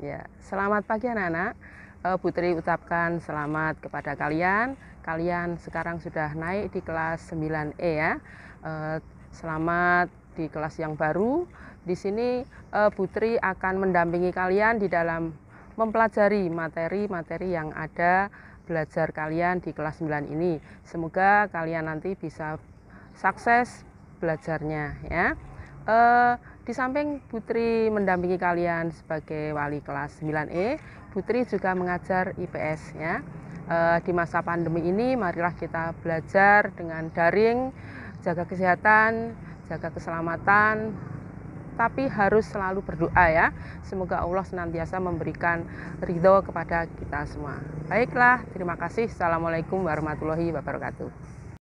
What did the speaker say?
Ya, selamat pagi anak-anak. Eh, Putri ucapkan selamat kepada kalian. Kalian sekarang sudah naik di kelas 9E ya. Eh, selamat di kelas yang baru. Di sini eh, Putri akan mendampingi kalian di dalam mempelajari materi-materi yang ada belajar kalian di kelas 9 ini. Semoga kalian nanti bisa sukses belajarnya ya. Di samping Putri mendampingi kalian sebagai wali kelas 9E, Putri juga mengajar IPS ya. E, di masa pandemi ini marilah kita belajar dengan daring, jaga kesehatan, jaga keselamatan, tapi harus selalu berdoa ya. Semoga Allah senantiasa memberikan ridho kepada kita semua. Baiklah, terima kasih. Assalamualaikum warahmatullahi wabarakatuh.